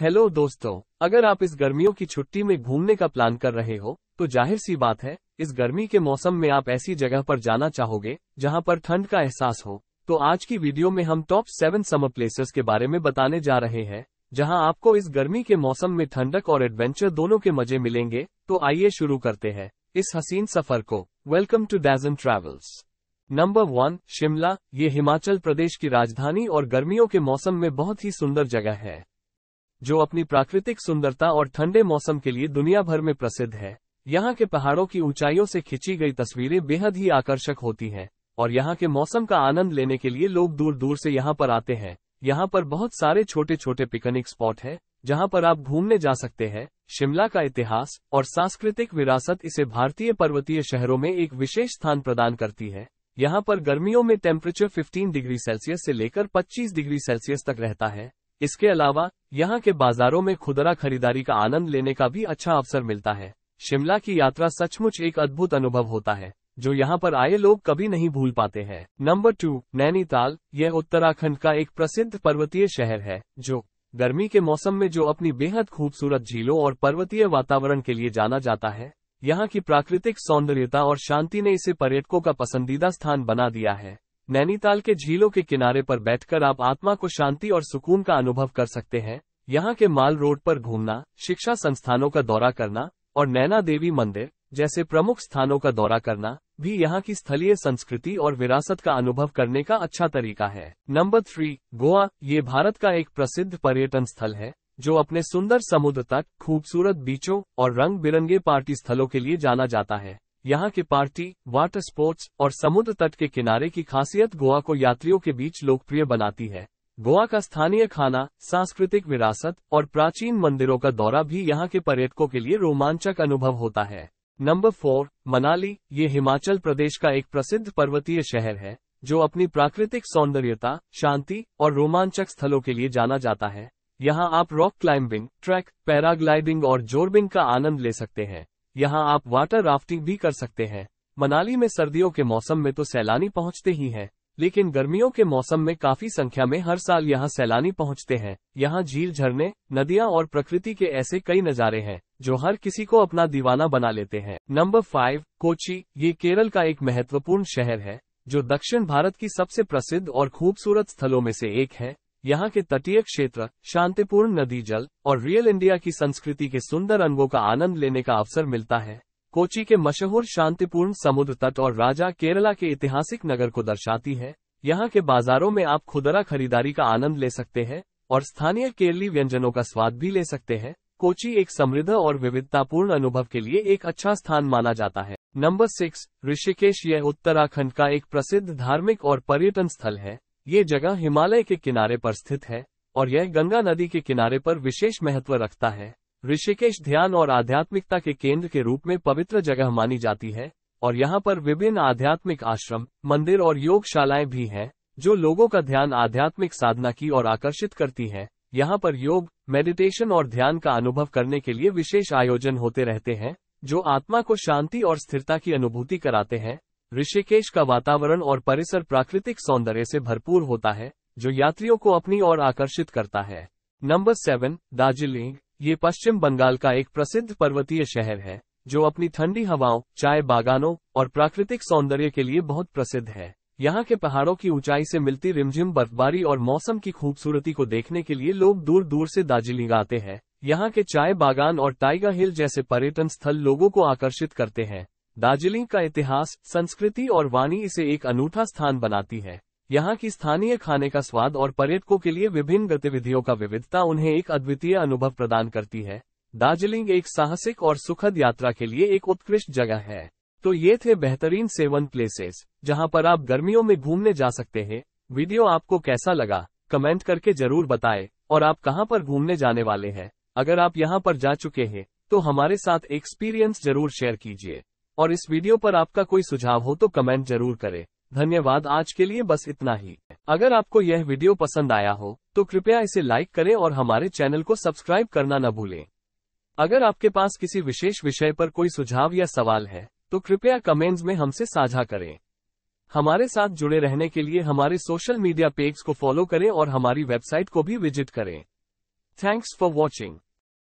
hello दोस्तों अगर आप इस गर्मियों की छुट्टी में घूमने का प्लान कर रहे हो तो जाहिर सी बात है इस गर्मी के मौसम में आप ऐसी जगह पर जाना चाहोगे जहां पर ठंड का एहसास हो तो आज की वीडियो में हम टॉप सेवन समर प्लेसेस के बारे में बताने जा रहे हैं जहां आपको इस गर्मी के मौसम में ठंडक और एडवेंचर दोनों के मजे मिलेंगे तो आइए शुरू करते हैं इस हसीन सफर को वेलकम टू डेजन ट्रेवल्स नंबर वन शिमला ये हिमाचल प्रदेश की राजधानी और गर्मियों के मौसम में बहुत ही सुंदर जगह है जो अपनी प्राकृतिक सुंदरता और ठंडे मौसम के लिए दुनिया भर में प्रसिद्ध है यहाँ के पहाड़ों की ऊंचाइयों से खिंची गई तस्वीरें बेहद ही आकर्षक होती हैं और यहाँ के मौसम का आनंद लेने के लिए लोग दूर दूर से यहाँ पर आते हैं यहाँ पर बहुत सारे छोटे छोटे पिकनिक स्पॉट है जहाँ पर आप घूमने जा सकते हैं शिमला का इतिहास और सांस्कृतिक विरासत इसे भारतीय पर्वतीय शहरों में एक विशेष स्थान प्रदान करती है यहाँ पर गर्मियों में टेम्परेचर 15 डिग्री सेल्सियस से लेकर 25 डिग्री सेल्सियस तक रहता है इसके अलावा यहाँ के बाजारों में खुदरा खरीदारी का आनंद लेने का भी अच्छा अवसर मिलता है शिमला की यात्रा सचमुच एक अद्भुत अनुभव होता है जो यहाँ पर आए लोग कभी नहीं भूल पाते हैं नंबर टू नैनीताल यह उत्तराखंड का एक प्रसिद्ध पर्वतीय शहर है जो गर्मी के मौसम में जो अपनी बेहद खूबसूरत झीलों और पर्वतीय वातावरण के लिए जाना जाता है यहाँ की प्राकृतिक सौंदर्यता और शांति ने इसे पर्यटकों का पसंदीदा स्थान बना दिया है नैनीताल के झीलों के किनारे पर बैठकर आप आत्मा को शांति और सुकून का अनुभव कर सकते हैं यहाँ के माल रोड पर घूमना शिक्षा संस्थानों का दौरा करना और नैना देवी मंदिर जैसे प्रमुख स्थानों का दौरा करना भी यहाँ की स्थलीय संस्कृति और विरासत का अनुभव करने का अच्छा तरीका है नंबर थ्री गोवा ये भारत का एक प्रसिद्ध पर्यटन स्थल है जो अपने सुंदर समुद्र तट खूबसूरत बीचों और रंग बिरंगे पार्टी स्थलों के लिए जाना जाता है यहाँ के पार्टी वाटर स्पोर्ट्स और समुद्र तट के किनारे की खासियत गोवा को यात्रियों के बीच लोकप्रिय बनाती है गोवा का स्थानीय खाना सांस्कृतिक विरासत और प्राचीन मंदिरों का दौरा भी यहाँ के पर्यटकों के लिए रोमांचक अनुभव होता है नंबर फोर मनाली ये हिमाचल प्रदेश का एक प्रसिद्ध पर्वतीय शहर है जो अपनी प्राकृतिक सौंदर्यता शांति और रोमांचक स्थलों के लिए जाना जाता है यहाँ आप रॉक क्लाइंबिंग ट्रैक पैराग्लाइडिंग और जोरबिंग का आनंद ले सकते हैं यहाँ आप वाटर राफ्टिंग भी कर सकते हैं मनाली में सर्दियों के मौसम में तो सैलानी पहुँचते ही है लेकिन गर्मियों के मौसम में काफी संख्या में हर साल यहाँ सैलानी पहुँचते हैं यहाँ झील झरने नदियाँ और प्रकृति के ऐसे कई नज़ारे हैं जो हर किसी को अपना दीवाना बना लेते हैं नंबर फाइव कोची ये केरल का एक महत्वपूर्ण शहर है जो दक्षिण भारत की सबसे प्रसिद्ध और खूबसूरत स्थलों में से एक है यहाँ के तटीय क्षेत्र शांतिपूर्ण नदी जल और रियल इंडिया की संस्कृति के सुंदर अनुभव का आनंद लेने का अवसर मिलता है कोची के मशहूर शांतिपूर्ण समुद्र तट और राजा केरला के ऐतिहासिक नगर को दर्शाती है यहाँ के बाजारों में आप खुदरा खरीदारी का आनंद ले सकते हैं और स्थानीय केरली व्यंजनों का स्वाद भी ले सकते हैं कोची एक समृद्ध और विविधतापूर्ण अनुभव के लिए एक अच्छा स्थान माना जाता है नंबर सिक्स ऋषिकेश यह उत्तराखंड का एक प्रसिद्ध धार्मिक और पर्यटन स्थल है ये जगह हिमालय के किनारे पर स्थित है और यह गंगा नदी के किनारे पर विशेष महत्व रखता है ऋषिकेश ध्यान और आध्यात्मिकता के केंद्र के रूप में पवित्र जगह मानी जाती है और यहाँ पर विभिन्न आध्यात्मिक आश्रम मंदिर और योगशालाएं भी हैं जो लोगों का ध्यान आध्यात्मिक साधना की ओर आकर्षित करती है यहाँ पर योग मेडिटेशन और ध्यान का अनुभव करने के लिए विशेष आयोजन होते रहते हैं जो आत्मा को शांति और स्थिरता की अनुभूति कराते हैं ऋषिकेश का वातावरण और परिसर प्राकृतिक सौंदर्य से भरपूर होता है जो यात्रियों को अपनी ओर आकर्षित करता है नंबर सेवन दार्जिलिंग ये पश्चिम बंगाल का एक प्रसिद्ध पर्वतीय शहर है जो अपनी ठंडी हवाओं चाय बागानों और प्राकृतिक सौंदर्य के लिए बहुत प्रसिद्ध है यहाँ के पहाड़ों की ऊंचाई से मिलती रिमझिम बर्फबारी और मौसम की खूबसूरती को देखने के लिए लोग दूर दूर से दार्जिलिंग आते हैं यहाँ के चाय बागान और टाइगर हिल जैसे पर्यटन स्थल लोगों को आकर्षित करते हैं दार्जिलिंग का इतिहास संस्कृति और वाणी इसे एक अनूठा स्थान बनाती है यहाँ की स्थानीय खाने का स्वाद और पर्यटकों के लिए विभिन्न गतिविधियों का विविधता उन्हें एक अद्वितीय अनुभव प्रदान करती है दार्जिलिंग एक साहसिक और सुखद यात्रा के लिए एक उत्कृष्ट जगह है तो ये थे बेहतरीन सेवन प्लेसेस जहाँ पर आप गर्मियों में घूमने जा सकते हैं वीडियो आपको कैसा लगा कमेंट करके जरूर बताए और आप कहाँ पर घूमने जाने वाले हैं अगर आप यहाँ पर जा चुके हैं तो हमारे साथ एक्सपीरियंस जरूर शेयर कीजिए और इस वीडियो पर आपका कोई सुझाव हो तो कमेंट जरूर करें धन्यवाद आज के लिए बस इतना ही अगर आपको यह वीडियो पसंद आया हो तो कृपया इसे लाइक करें और हमारे चैनल को सब्सक्राइब करना न भूलें अगर आपके पास किसी विशेष विषय पर कोई सुझाव या सवाल है तो कृपया कमेंट्स में हमसे साझा करें हमारे साथ जुड़े रहने के लिए हमारे सोशल मीडिया पेज को फॉलो करें और हमारी वेबसाइट को भी विजिट करें थैंक्स फॉर वॉचिंग